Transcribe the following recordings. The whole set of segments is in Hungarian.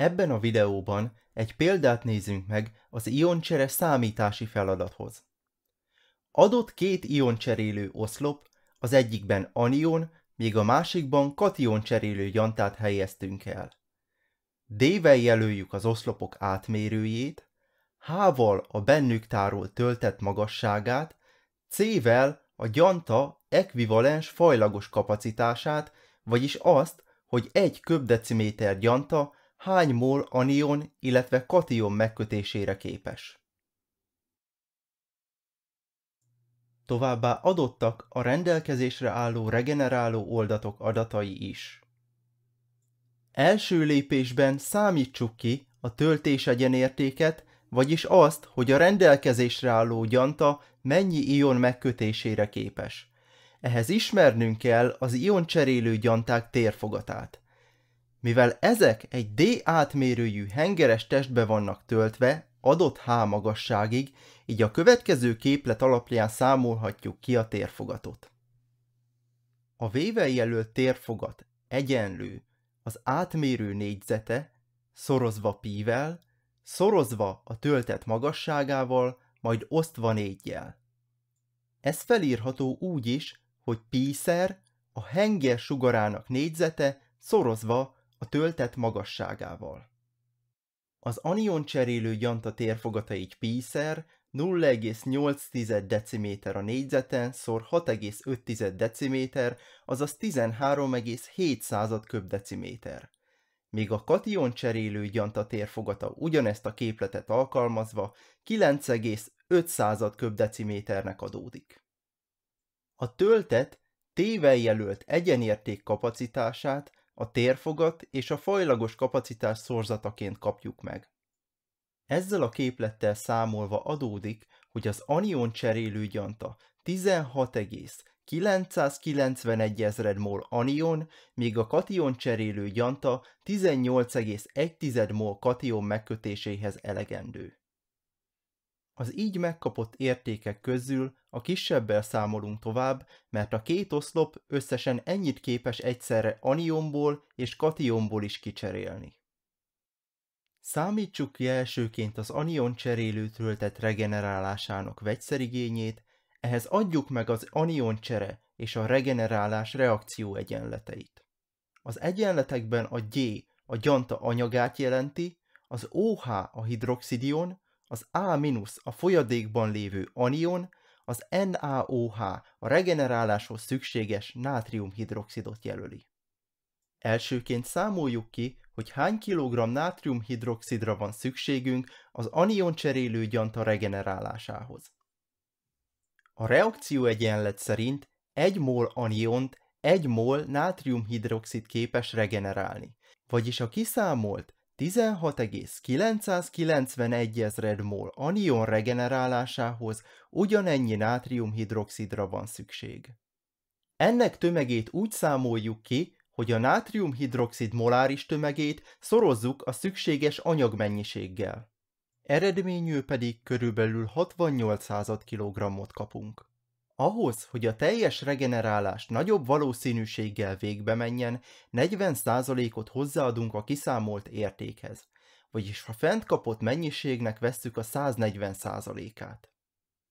Ebben a videóban egy példát nézünk meg az ioncsere számítási feladathoz. Adott két ioncserélő oszlop, az egyikben anion, míg a másikban kation cserélő gyantát helyeztünk el. D-vel jelöljük az oszlopok átmérőjét, H-val a bennük tárolt töltett magasságát, C-vel a gyanta ekvivalens fajlagos kapacitását, vagyis azt, hogy egy köbdeciméter gyanta hány mol anion, illetve kation megkötésére képes. Továbbá adottak a rendelkezésre álló regeneráló oldatok adatai is. Első lépésben számítsuk ki a töltés egyenértéket, vagyis azt, hogy a rendelkezésre álló gyanta mennyi ion megkötésére képes. Ehhez ismernünk kell az ioncserélő gyanták térfogatát. Mivel ezek egy D átmérőjű hengeres testbe vannak töltve, adott H magasságig, így a következő képlet alapján számolhatjuk ki a térfogatot. A vével jelölt térfogat egyenlő az átmérő négyzete, szorozva pivel, szorozva a töltet magasságával, majd osztva négyjel. Ez felírható úgy is, hogy pi szer a henger sugarának négyzete szorozva a töltet magasságával. Az anion cserélő gyanta térfogata így píszer 0,8 deciméter a négyzeten szor 6,5 deciméter, azaz 13,7 század köbdeciméter. Míg a kation cserélő gyanta térfogata ugyanezt a képletet alkalmazva 9,5 század köbdeciméternek adódik. A töltet tével jelölt egyenérték kapacitását a térfogat és a fajlagos kapacitás szorzataként kapjuk meg. Ezzel a képlettel számolva adódik, hogy az anion cserélő gyanta 16,991 ezred mol anion, míg a kation cserélő gyanta 18,1 mol kation megkötéséhez elegendő. Az így megkapott értékek közül a kisebbel számolunk tovább, mert a két oszlop összesen ennyit képes egyszerre anionból és kationból is kicserélni. Számítsuk ki elsőként az anion cserélő töltet regenerálásának vegyszerigényét, ehhez adjuk meg az anion csere és a regenerálás reakció egyenleteit. Az egyenletekben a G a gyanta anyagát jelenti, az OH a hidroxidion, az A- a folyadékban lévő anion, az NaOH a regeneráláshoz szükséges nátriumhidroxidot jelöli. Elsőként számoljuk ki, hogy hány kilogramm nátriumhidroxidra van szükségünk az cserélő gyanta regenerálásához. A reakció egyenlet szerint 1 mol aniont 1 mol nátriumhidroxid képes regenerálni, vagyis a kiszámolt 16,991 ezred mol anion regenerálásához ugyanennyi nátriumhidroxidra van szükség. Ennek tömegét úgy számoljuk ki, hogy a nátriumhidroxid moláris tömegét szorozzuk a szükséges anyagmennyiséggel. Eredményül pedig körülbelül 68 kg-ot kapunk. Ahhoz, hogy a teljes regenerálás nagyobb valószínűséggel végbe menjen, 40%-ot hozzáadunk a kiszámolt értékhez, vagyis a fent kapott mennyiségnek vesszük a 140%-át.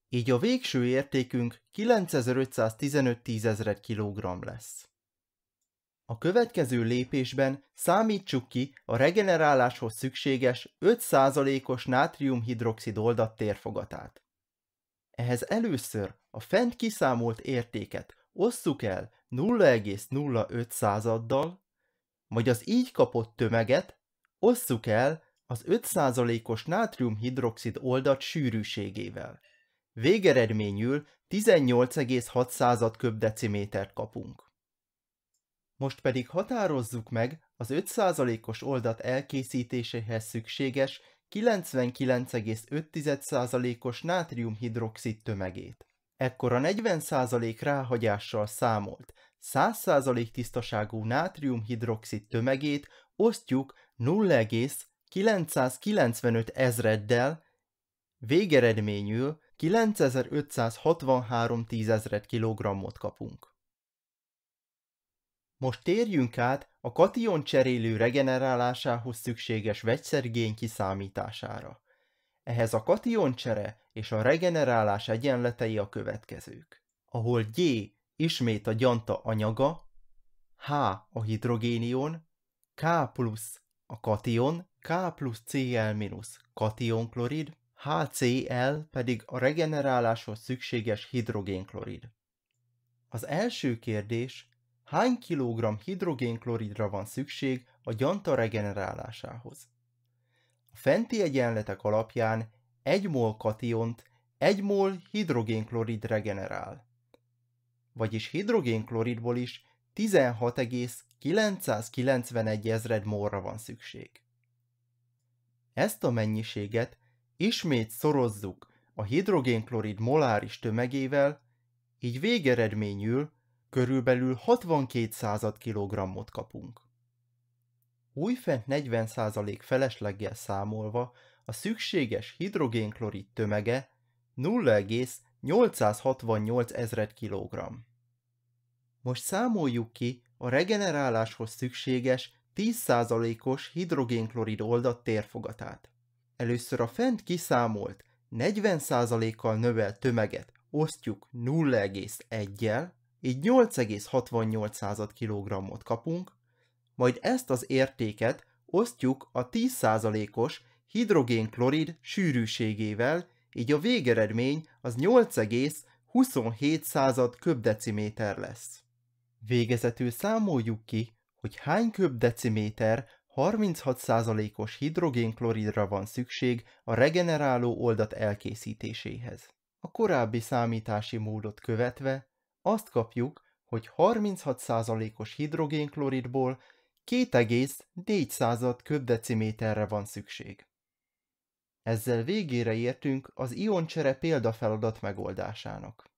Így a végső értékünk 9515 tízezred kg lesz. A következő lépésben számítsuk ki a regeneráláshoz szükséges 5%-os nátriumhidroxid oldat térfogatát. Ehhez először a fent kiszámolt értéket osszuk el 0,05 századdal, majd az így kapott tömeget osszuk el az 5%-os nátriumhidroxid oldat sűrűségével. Végeredményül 18,6 század köbdecimétert kapunk. Most pedig határozzuk meg az 5%-os oldat elkészítéséhez szükséges 99,5%-os nátriumhidroxid tömegét. Ekkor a 40% ráhagyással számolt 100% tisztaságú nátriumhidroxid tömegét osztjuk 0,995 ezreddel, végeredményül 9563 tízezred kilogrammot kapunk. Most térjünk át a kation cserélő regenerálásához szükséges vegyszergény kiszámítására. Ehhez a kation csere és a regenerálás egyenletei a következők, ahol G ismét a gyanta anyaga, H a hidrogénion, K plusz a kation, K plusz Cl minusz kationklorid, HCl pedig a regeneráláshoz szükséges hidrogénklorid. Az első kérdés, hány kilogramm hidrogénkloridra van szükség a gyanta regenerálásához. A fenti egyenletek alapján 1 mol kationt 1 mol hidrogénklorid regenerál. Vagyis hidrogénkloridból is 16,991 ezred molra van szükség. Ezt a mennyiséget ismét szorozzuk a hidrogénklorid moláris tömegével, így végeredményül körülbelül 62 század kilogrammot kapunk. Újfent 40 százalék felesleggel számolva a szükséges hidrogénklorid tömege 0,868 ezred kilogramm. Most számoljuk ki a regeneráláshoz szükséges 10%-os hidrogénklorid oldat térfogatát. Először a fent kiszámolt 40%-kal növelt tömeget osztjuk 0,1-jel, így 8,68 kg kapunk, majd ezt az értéket osztjuk a 10%-os hidrogénklorid sűrűségével, így a végeredmény az 8,27 köbdeciméter lesz. Végezetül számoljuk ki, hogy hány köbdeciméter 36%-os hidrogénkloridra van szükség a regeneráló oldat elkészítéséhez. A korábbi számítási módot követve azt kapjuk, hogy 36%-os hidrogénkloridból 2,4 köbdeciméterre van szükség. Ezzel végére értünk az ioncsere példafeladat megoldásának.